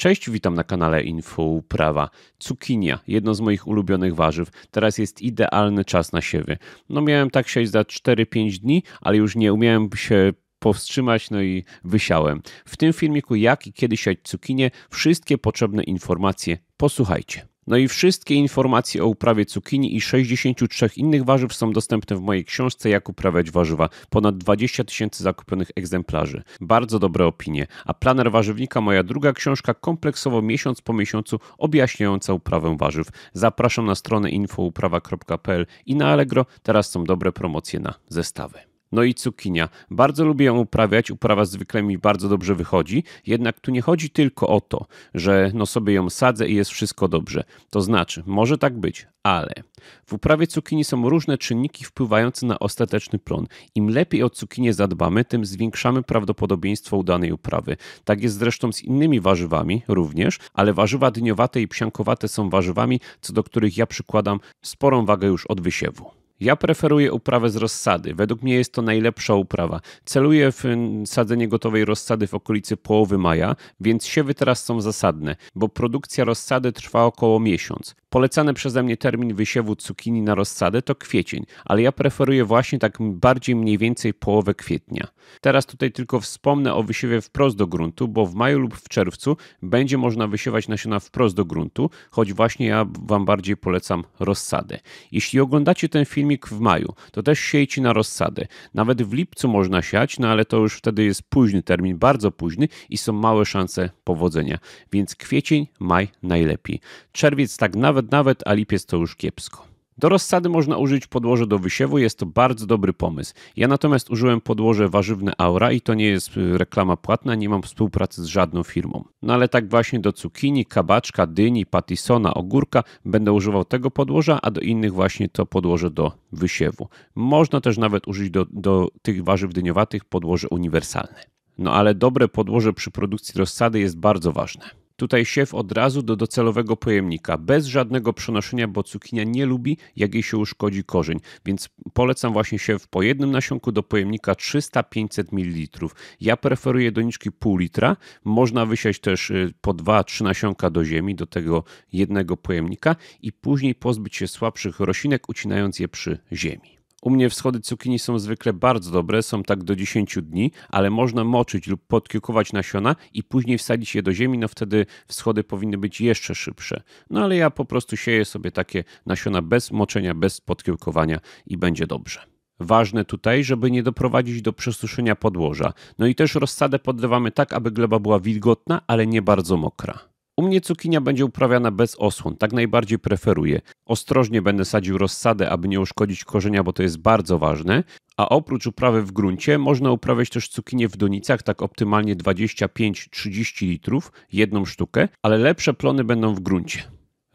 Cześć, witam na kanale Info Prawa. Cukinia, jedno z moich ulubionych warzyw. Teraz jest idealny czas na siewy. No miałem tak siać za 4-5 dni, ale już nie umiałem się powstrzymać, no i wysiałem. W tym filmiku jak i kiedy siać cukinię, wszystkie potrzebne informacje posłuchajcie. No i wszystkie informacje o uprawie cukinii i 63 innych warzyw są dostępne w mojej książce Jak uprawiać warzywa. Ponad 20 tysięcy zakupionych egzemplarzy. Bardzo dobre opinie. A Planer Warzywnika, moja druga książka, kompleksowo miesiąc po miesiącu objaśniająca uprawę warzyw. Zapraszam na stronę infouprawa.pl i na Allegro. Teraz są dobre promocje na zestawy. No i cukinia. Bardzo lubię ją uprawiać, uprawa zwykle mi bardzo dobrze wychodzi, jednak tu nie chodzi tylko o to, że no sobie ją sadzę i jest wszystko dobrze. To znaczy, może tak być, ale w uprawie cukinii są różne czynniki wpływające na ostateczny plon. Im lepiej o cukinię zadbamy, tym zwiększamy prawdopodobieństwo udanej uprawy. Tak jest zresztą z innymi warzywami również, ale warzywa dniowate i psiankowate są warzywami, co do których ja przykładam sporą wagę już od wysiewu. Ja preferuję uprawę z rozsady. Według mnie jest to najlepsza uprawa. Celuję w mm, sadzenie gotowej rozsady w okolicy połowy maja, więc siewy teraz są zasadne, bo produkcja rozsady trwa około miesiąc. Polecany przeze mnie termin wysiewu cukinii na rozsadę to kwiecień, ale ja preferuję właśnie tak bardziej mniej więcej połowę kwietnia. Teraz tutaj tylko wspomnę o wysiewie wprost do gruntu, bo w maju lub w czerwcu będzie można wysiewać nasiona wprost do gruntu, choć właśnie ja Wam bardziej polecam rozsadę. Jeśli oglądacie ten filmik w maju, to też siejcie na rozsadę. Nawet w lipcu można siać, no ale to już wtedy jest późny termin, bardzo późny i są małe szanse powodzenia. Więc kwiecień, maj najlepiej. Czerwiec tak nawet nawet, nawet, a lipiec to już kiepsko. Do rozsady można użyć podłoże do wysiewu, jest to bardzo dobry pomysł. Ja natomiast użyłem podłoże warzywne Aura i to nie jest y, reklama płatna, nie mam współpracy z żadną firmą. No ale tak właśnie do cukinii, kabaczka, dyni, patisona, ogórka będę używał tego podłoża, a do innych właśnie to podłoże do wysiewu. Można też nawet użyć do, do tych warzyw dyniowatych podłoże uniwersalne. No ale dobre podłoże przy produkcji rozsady jest bardzo ważne. Tutaj siew od razu do docelowego pojemnika, bez żadnego przenoszenia, bo cukinia nie lubi, jak jej się uszkodzi korzeń. Więc polecam właśnie siew po jednym nasionku do pojemnika 300-500 ml. Ja preferuję doniczki pół litra. Można wysiać też y, po 2-3 nasionka do ziemi, do tego jednego pojemnika i później pozbyć się słabszych roślinek, ucinając je przy ziemi. U mnie wschody cukinii są zwykle bardzo dobre, są tak do 10 dni, ale można moczyć lub podkiukować nasiona i później wsadzić je do ziemi, no wtedy wschody powinny być jeszcze szybsze. No ale ja po prostu sieję sobie takie nasiona bez moczenia, bez podkiełkowania i będzie dobrze. Ważne tutaj, żeby nie doprowadzić do przesuszenia podłoża. No i też rozsadę poddawamy tak, aby gleba była wilgotna, ale nie bardzo mokra. U mnie cukinia będzie uprawiana bez osłon, tak najbardziej preferuję. Ostrożnie będę sadził rozsadę, aby nie uszkodzić korzenia, bo to jest bardzo ważne. A oprócz uprawy w gruncie można uprawiać też cukinię w donicach, tak optymalnie 25-30 litrów, jedną sztukę, ale lepsze plony będą w gruncie.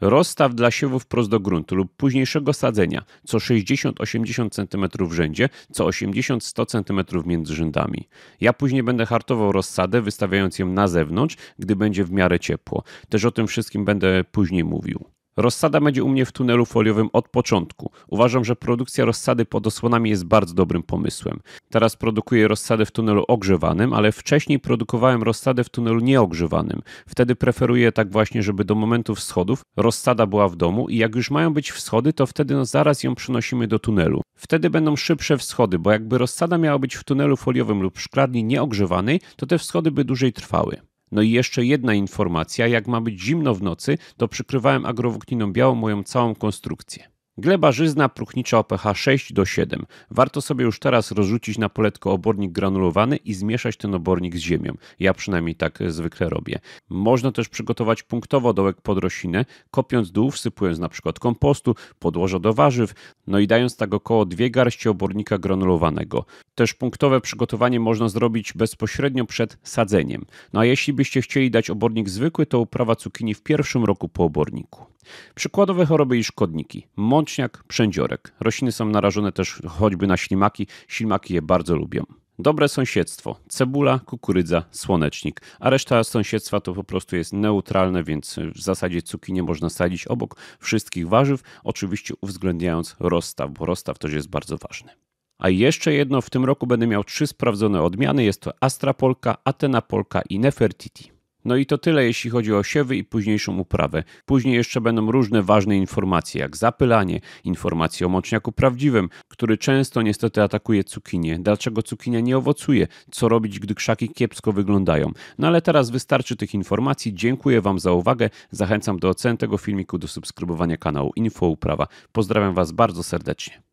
Rozstaw dla siewów prosto do gruntu lub późniejszego sadzenia co 60-80 cm w rzędzie, co 80-100 cm między rzędami. Ja później będę hartował rozsadę, wystawiając ją na zewnątrz, gdy będzie w miarę ciepło. Też o tym wszystkim będę później mówił. Rozsada będzie u mnie w tunelu foliowym od początku. Uważam, że produkcja rozsady pod osłonami jest bardzo dobrym pomysłem. Teraz produkuję rozsadę w tunelu ogrzewanym, ale wcześniej produkowałem rozsadę w tunelu nieogrzewanym. Wtedy preferuję tak właśnie, żeby do momentu wschodów rozsada była w domu i jak już mają być wschody, to wtedy no zaraz ją przenosimy do tunelu. Wtedy będą szybsze wschody, bo jakby rozsada miała być w tunelu foliowym lub szklarni nieogrzewanej, to te wschody by dłużej trwały. No i jeszcze jedna informacja, jak ma być zimno w nocy, to przykrywałem agrowłókniną białą moją całą konstrukcję. Gleba żyzna próchnicza o pH 6 do 7. Warto sobie już teraz rozrzucić na poletko obornik granulowany i zmieszać ten obornik z ziemią. Ja przynajmniej tak e, zwykle robię. Można też przygotować punktowo dołek pod roślinę, kopiąc dół, wsypując na przykład kompostu, podłoża do warzyw, no i dając tak około dwie garści obornika granulowanego. Też punktowe przygotowanie można zrobić bezpośrednio przed sadzeniem. No a jeśli byście chcieli dać obornik zwykły, to uprawa cukinii w pierwszym roku po oborniku. Przykładowe choroby i szkodniki. Mączniak, przędziorek. Rośliny są narażone też choćby na ślimaki. Ślimaki je bardzo lubią. Dobre sąsiedztwo. Cebula, kukurydza, słonecznik. A reszta sąsiedztwa to po prostu jest neutralne, więc w zasadzie cukinie można sadzić obok wszystkich warzyw, oczywiście uwzględniając rozstaw, bo rozstaw też jest bardzo ważny. A jeszcze jedno, w tym roku będę miał trzy sprawdzone odmiany. Jest to astrapolka, Atenapolka i Nefertiti. No i to tyle, jeśli chodzi o siewy i późniejszą uprawę. Później jeszcze będą różne ważne informacje, jak zapylanie, informacje o mączniaku prawdziwym, który często niestety atakuje cukinię, dlaczego cukinia nie owocuje, co robić, gdy krzaki kiepsko wyglądają. No ale teraz wystarczy tych informacji. Dziękuję Wam za uwagę. Zachęcam do oceny tego filmiku, do subskrybowania kanału Info Uprawa. Pozdrawiam Was bardzo serdecznie.